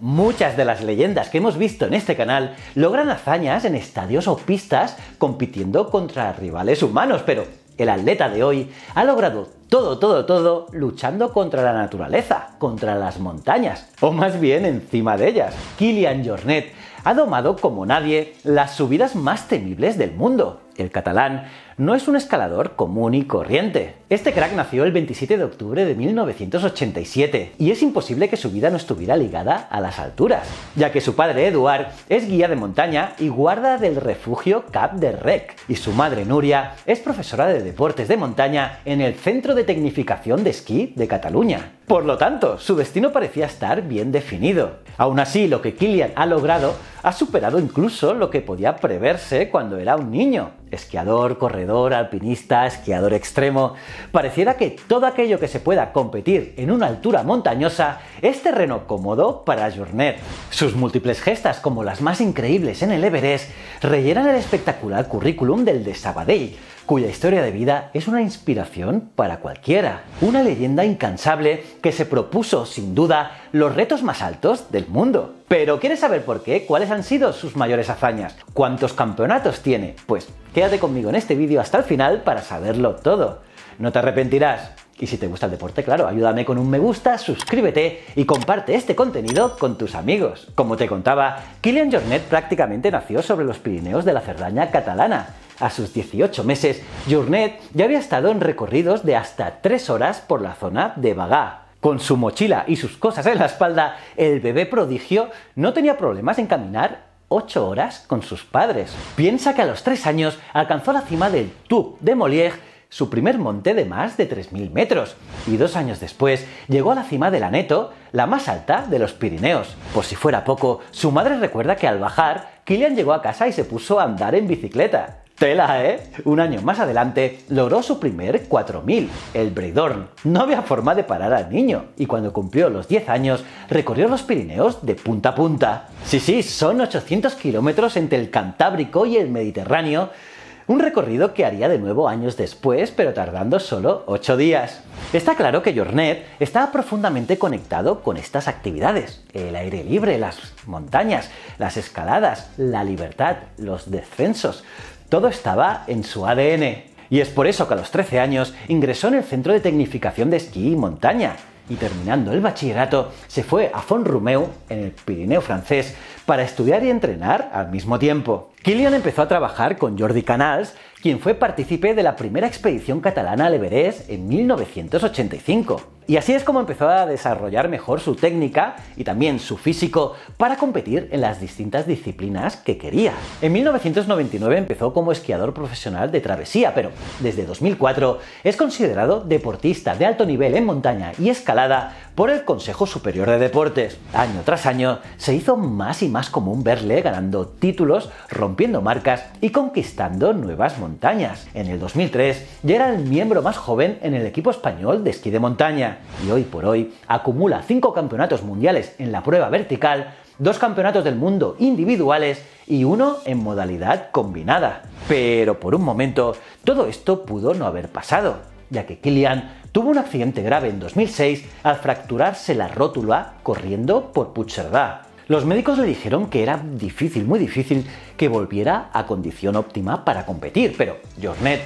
Muchas de las leyendas que hemos visto en este canal logran hazañas en estadios o pistas compitiendo contra rivales humanos, pero el atleta de hoy ha logrado todo, todo, todo luchando contra la naturaleza, contra las montañas, o más bien encima de ellas. Kilian Jornet ha domado como nadie las subidas más temibles del mundo. El catalán no es un escalador común y corriente. Este crack nació el 27 de octubre de 1987 y es imposible que su vida no estuviera ligada a las alturas, ya que su padre Eduard es guía de montaña y guarda del refugio Cap de Rec y su madre Nuria es profesora de deportes de montaña en el centro de de tecnificación de esquí de Cataluña. Por lo tanto, su destino parecía estar bien definido. Aún así, lo que Kilian ha logrado ha superado incluso lo que podía preverse cuando era un niño. Esquiador, corredor, alpinista, esquiador extremo. Pareciera que todo aquello que se pueda competir en una altura montañosa es terreno cómodo para Journet. Sus múltiples gestas, como las más increíbles en el Everest, rellenan el espectacular currículum del de Sabadell, cuya historia de vida es una inspiración para cualquiera. Una leyenda incansable que se propuso, sin duda, los retos más altos del mundo. Pero ¿quieres saber por qué? ¿Cuáles han sido sus mayores hazañas? ¿Cuántos campeonatos tiene? Pues quédate conmigo en este vídeo hasta el final para saberlo todo. No te arrepentirás. Y si te gusta el deporte, claro, ayúdame con un me gusta, suscríbete y comparte este contenido con tus amigos. Como te contaba, Kilian Jornet prácticamente nació sobre los Pirineos de la Cerdaña catalana. A sus 18 meses, Jornet ya había estado en recorridos de hasta 3 horas por la zona de Bagá. Con su mochila y sus cosas en la espalda, el bebé prodigio no tenía problemas en caminar 8 horas con sus padres. Piensa que a los 3 años alcanzó la cima del Tour de Molière su primer monte de más de 3.000 metros, y dos años después llegó a la cima del Aneto, la más alta de los Pirineos. Por si fuera poco, su madre recuerda que al bajar, Kilian llegó a casa y se puso a andar en bicicleta. Tela, ¿eh? Un año más adelante logró su primer 4000, el Breidorn. No había forma de parar al niño, y cuando cumplió los 10 años recorrió los Pirineos de punta a punta. Sí, sí, son 800 kilómetros entre el Cantábrico y el Mediterráneo un recorrido que haría de nuevo años después, pero tardando solo 8 días. Está claro que Jornet está profundamente conectado con estas actividades. El aire libre, las montañas, las escaladas, la libertad, los descensos. Todo estaba en su ADN. Y es por eso que a los 13 años ingresó en el Centro de Tecnificación de Esquí y Montaña. Y terminando el bachillerato, se fue a Font Romeu, en el Pirineo francés, para estudiar y entrenar al mismo tiempo. Killian empezó a trabajar con Jordi Canals quien fue partícipe de la primera expedición catalana al Everest en 1985. Y así es como empezó a desarrollar mejor su técnica y también su físico para competir en las distintas disciplinas que quería. En 1999 empezó como esquiador profesional de travesía, pero desde 2004 es considerado deportista de alto nivel en montaña y escalada por el Consejo Superior de Deportes. Año tras año se hizo más y más común verle ganando títulos, rompiendo marcas y conquistando nuevas montañas montañas. En el 2003 ya era el miembro más joven en el equipo español de esquí de montaña y hoy por hoy acumula 5 campeonatos mundiales en la prueba vertical, 2 campeonatos del mundo individuales y uno en modalidad combinada. Pero por un momento, todo esto pudo no haber pasado, ya que Kilian tuvo un accidente grave en 2006 al fracturarse la rótula corriendo por Pucherda. Los médicos le dijeron que era difícil, muy difícil, que volviera a condición óptima para competir, pero Jornet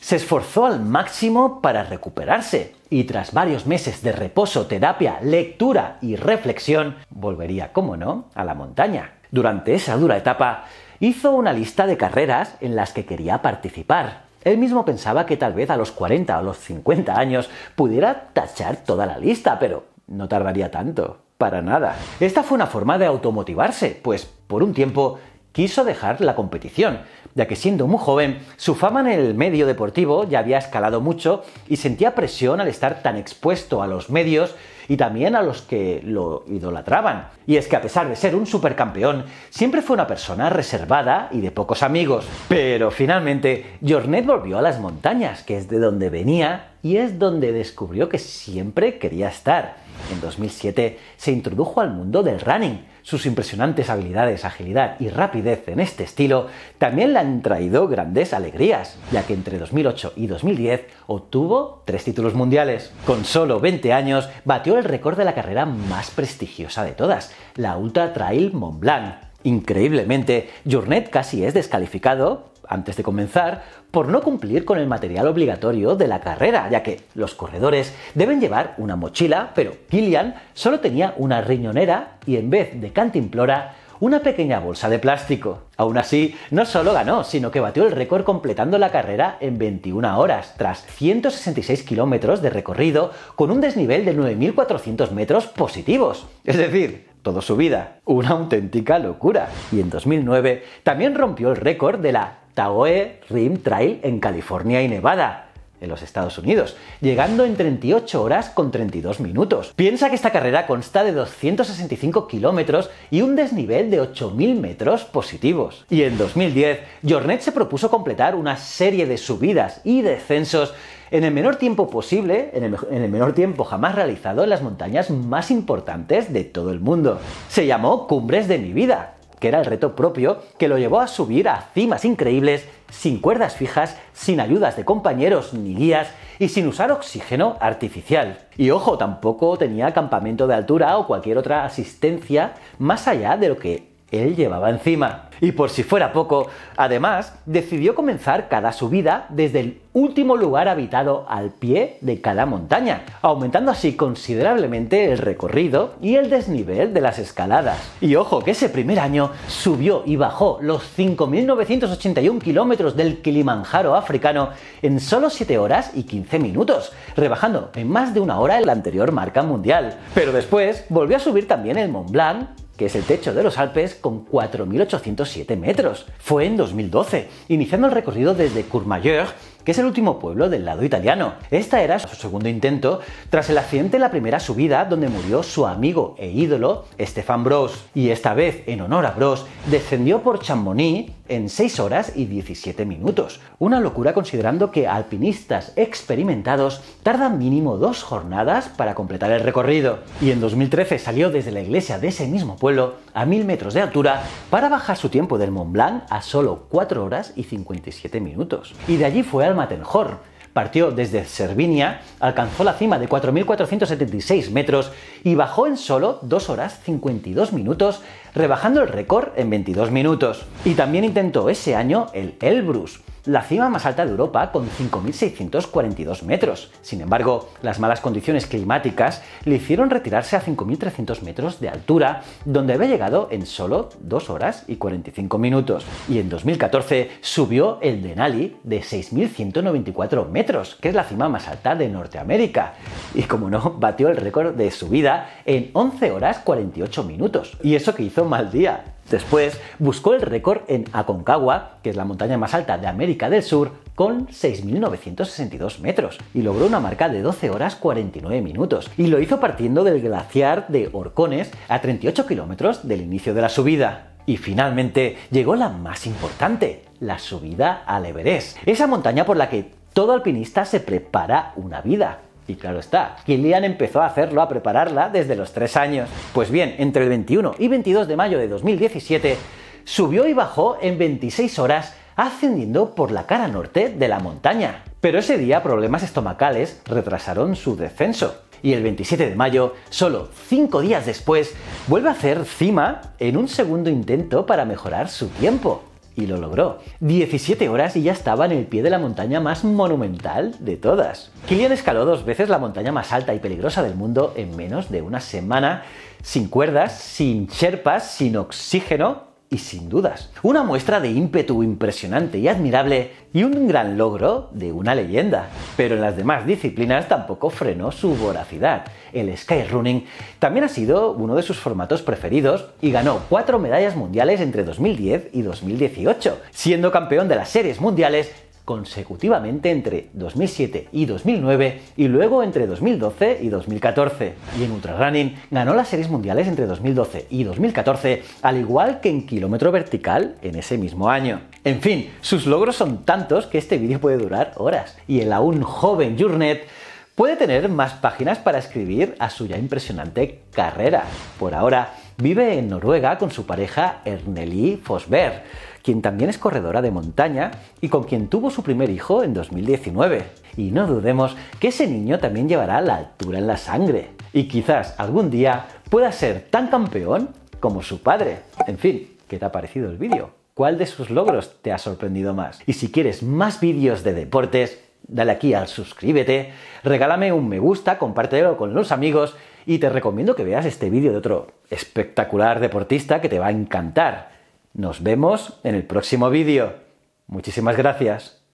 se esforzó al máximo para recuperarse y tras varios meses de reposo, terapia, lectura y reflexión, volvería, como no, a la montaña. Durante esa dura etapa, hizo una lista de carreras en las que quería participar. Él mismo pensaba que tal vez a los 40 o los 50 años pudiera tachar toda la lista, pero no tardaría tanto. Para nada. Esta fue una forma de automotivarse, pues por un tiempo quiso dejar la competición, ya que siendo muy joven, su fama en el medio deportivo ya había escalado mucho y sentía presión al estar tan expuesto a los medios y también a los que lo idolatraban. Y es que a pesar de ser un supercampeón, siempre fue una persona reservada y de pocos amigos. Pero finalmente, Jornet volvió a las montañas, que es de donde venía y es donde descubrió que siempre quería estar. En 2007 se introdujo al mundo del running. Sus impresionantes habilidades, agilidad y rapidez en este estilo también le han traído grandes alegrías, ya que entre 2008 y 2010 obtuvo tres títulos mundiales. Con solo 20 años batió el récord de la carrera más prestigiosa de todas, la Ultra Trail Mont Blanc. Increíblemente, Journet casi es descalificado antes de comenzar por no cumplir con el material obligatorio de la carrera, ya que los corredores deben llevar una mochila, pero Kilian solo tenía una riñonera y en vez de cantimplora, una pequeña bolsa de plástico. Aún así, no solo ganó, sino que batió el récord completando la carrera en 21 horas, tras 166 kilómetros de recorrido, con un desnivel de 9.400 metros positivos. Es decir, toda su vida. Una auténtica locura. Y en 2009 también rompió el récord de la la OE Rim Trail en California y Nevada en los Estados Unidos, llegando en 38 horas con 32 minutos. Piensa que esta carrera consta de 265 kilómetros y un desnivel de 8.000 metros positivos. Y en 2010, Jornet se propuso completar una serie de subidas y descensos en el menor tiempo posible, en el, menor tiempo jamás realizado en las montañas más importantes de todo el mundo. Se llamó Cumbres de mi vida que era el reto propio que lo llevó a subir a cimas increíbles, sin cuerdas fijas, sin ayudas de compañeros ni guías y sin usar oxígeno artificial. Y ojo, tampoco tenía campamento de altura o cualquier otra asistencia más allá de lo que él llevaba encima. Y por si fuera poco, además, decidió comenzar cada subida desde el último lugar habitado al pie de cada montaña, aumentando así considerablemente el recorrido y el desnivel de las escaladas. Y ojo, que ese primer año subió y bajó los 5.981 kilómetros del Kilimanjaro africano en solo 7 horas y 15 minutos, rebajando en más de una hora la anterior marca mundial. Pero después volvió a subir también el Mont Blanc, que es el techo de los Alpes, con 4.807 metros. Fue en 2012, iniciando el recorrido desde Courmayeur, que es el último pueblo del lado italiano. Esta era su segundo intento tras el accidente en la primera subida donde murió su amigo e ídolo Stefan Bros. Y esta vez, en honor a Bros, descendió por Chamonix en 6 horas y 17 minutos. Una locura considerando que alpinistas experimentados tardan mínimo dos jornadas para completar el recorrido. Y en 2013 salió desde la iglesia de ese mismo pueblo, a 1000 metros de altura, para bajar su tiempo del Mont Blanc a solo 4 horas y 57 minutos. Y de allí fue al Matenhorn, partió desde Cervinia, alcanzó la cima de 4.476 metros y bajó en solo 2 horas 52 minutos rebajando el récord en 22 minutos. Y también intentó ese año el Elbrus, la cima más alta de Europa con 5.642 metros. Sin embargo, las malas condiciones climáticas le hicieron retirarse a 5.300 metros de altura, donde había llegado en solo 2 horas y 45 minutos. Y en 2014 subió el Denali de 6.194 metros, que es la cima más alta de Norteamérica. Y como no, batió el récord de subida en 11 horas 48 minutos. Y eso que hizo mal día. Después buscó el récord en Aconcagua, que es la montaña más alta de América del Sur, con 6.962 metros y logró una marca de 12 horas 49 minutos. Y lo hizo partiendo del glaciar de Orcones a 38 kilómetros del inicio de la subida. Y finalmente llegó la más importante, la subida al Everest, esa montaña por la que todo alpinista se prepara una vida y claro está, Kilian empezó a hacerlo, a prepararla desde los 3 años. Pues bien, entre el 21 y 22 de mayo de 2017, subió y bajó en 26 horas ascendiendo por la cara norte de la montaña. Pero ese día problemas estomacales retrasaron su descenso. Y el 27 de mayo, solo 5 días después, vuelve a hacer cima en un segundo intento para mejorar su tiempo y lo logró. 17 horas y ya estaba en el pie de la montaña más monumental de todas. Kilian escaló dos veces la montaña más alta y peligrosa del mundo en menos de una semana, sin cuerdas, sin sherpas, sin oxígeno y sin dudas. Una muestra de ímpetu impresionante y admirable y un gran logro de una leyenda. Pero en las demás disciplinas tampoco frenó su voracidad. El skyrunning también ha sido uno de sus formatos preferidos y ganó cuatro medallas mundiales entre 2010 y 2018, siendo campeón de las series mundiales consecutivamente entre 2007 y 2009 y luego entre 2012 y 2014. Y en ultrarunning ganó las series mundiales entre 2012 y 2014, al igual que en kilómetro vertical en ese mismo año. En fin, sus logros son tantos que este vídeo puede durar horas y el aún joven Jurnet puede tener más páginas para escribir a su ya impresionante carrera. Por ahora, vive en Noruega con su pareja Erneli Fosberg quien también es corredora de montaña y con quien tuvo su primer hijo en 2019. Y no dudemos que ese niño también llevará la altura en la sangre. Y quizás algún día pueda ser tan campeón como su padre. En fin, ¿qué te ha parecido el vídeo? ¿Cuál de sus logros te ha sorprendido más? Y si quieres más vídeos de deportes, dale aquí al suscríbete, regálame un me gusta, compártelo con los amigos y te recomiendo que veas este vídeo de otro espectacular deportista que te va a encantar. Nos vemos en el próximo vídeo. Muchísimas gracias.